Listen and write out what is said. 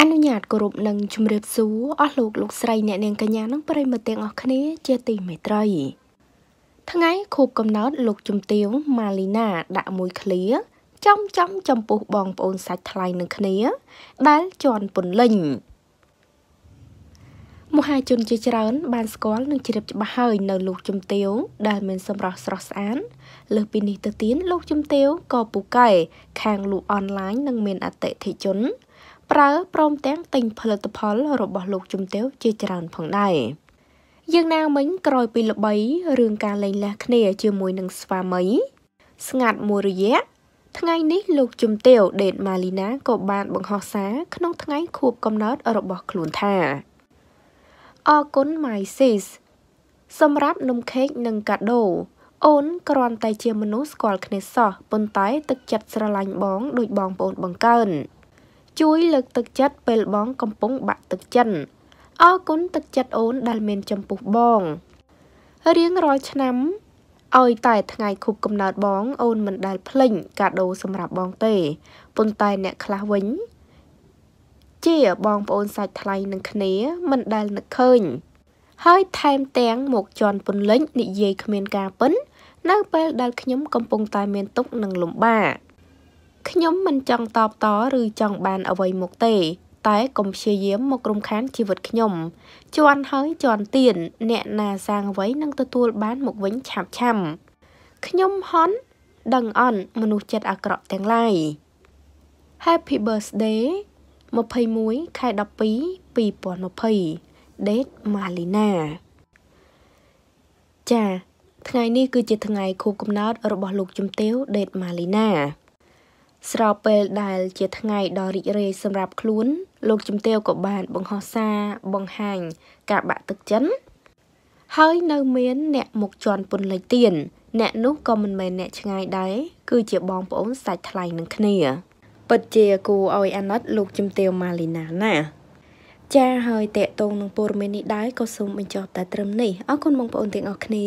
អនុញ្ញាតគោរពនិងជម្រាបសួរអស់លោកលោកស្រីអ្នកនាងកញ្ញានិងប្រិមត្តទាំងអស់គ្នាជាទីមេត្រីថ្ងៃខូបកំណត់លោកជំទាវម៉ាលីណាដាក់មួយឃ្លាចំចំចំពោះបងប្អូនសាច់ថ្លៃនឹងគ្នាដែលជន់ពន្លិញមហាជនជាច្រើនបានស្គាល់និងជ្រាបច្បាស់ហើយនៅលោកជំទាវដែលមានសម្រស់ស្រស់ស្អាតលើសពីនេះទៅទៀតលោកជំទាវក៏ពូកែខាងលក់អនឡាញនិងមានអតិថិជនប្រើព្រមទាំងទិញផលិតផលរបស់លោកជំទាវជាច្រើនផងដែរយ៉ាងណាមិញ ក្រោយពីល្បីរឿងការលែងលះគ្នាជាមួយនឹងស្វាមី ស្ងាត់មួយរយៈថ្ងៃនេះលោកជំទាវដេតម៉ាលីណាក៏បានបង្ហោះសារក្នុងថ្ងៃខួបកំណើតរបស់ខ្លួនថាអរគុណ My Sis សម្រាប់នំខេកនិងកាដូ អូនគ្រាន់តែជាមនុស្សស្គាល់គ្នាសោះប៉ុន្តែទឹកចិត្តស្រឡាញ់បងដូចបងប្អូនបង្កើន។ជួយលើកទឹកចិត្តពេលបងកំពុងបាក់ទឹកចិត្តអរគុណទឹកចិត្តអូនដែលមានចំពោះបងរៀងរាល់ឆ្នាំឲ្យតែថ្ងៃខូបកំណើតបងអូនមិនដែលភ្លេចកាដូសម្រាប់បងទេប៉ុន្តែអ្នកខ្លះវិញ ជាបងប្អូនសាច់ថ្លៃនឹងគ្នាមិនដែលនឹកឃើញ ហើយថែមទាំងមកជន់ពន្លិចនិយាយគ្មានការពិននៅពេលដែលខ្ញុំកំពុងតែមានទុកនឹងលំបាកខ្ញុំមិនចង់តបតឬចង់បានអ្វីមកទេ តែកុំព្យាយាមមករំខានជីវិតខ្ញុំជន់ហើយជន់ទៀតអ្នកណាសាងអ្វីនឹងទទួលបានមកវិញឆាប់ឆាំខ្ញុំហន់ដឹងអន់មនុស្សចិត្តអាក្រក់ទាំងឡាយ Happy birthday 21ខែ12 2020 Date Malina ចាថ្ងៃនេះគឺជាថ្ងៃខួបកំណើតរបស់លោកជំទាវ Date Malina ស្របពេលដែលជាថ្ងៃដ៏រីករាយសម្រាប់ខ្លួន លោកជំទាវក៏បាន បង្ហោះសារបង្ហាញការបាក់ទឹកចិន ហើយនៅមានអ្នកមកជន់ពន្លិចទៀនអ្នកនោះក៏មិនមែនអ្នកឆ្ងាយដែរគឺជាបងប្អូនសាច់ថ្លៃនឹងគ្នាពិតជាគូឲ្យអាណិតលោកជំទាវម៉ាលីណាណា ចាហើយតេតងនឹងព័ត៌មាននេះដែរក៏សូមបញ្ចប់តែត្រឹមនេះអរគុណបងប្អូនទាំងអស់គ្នា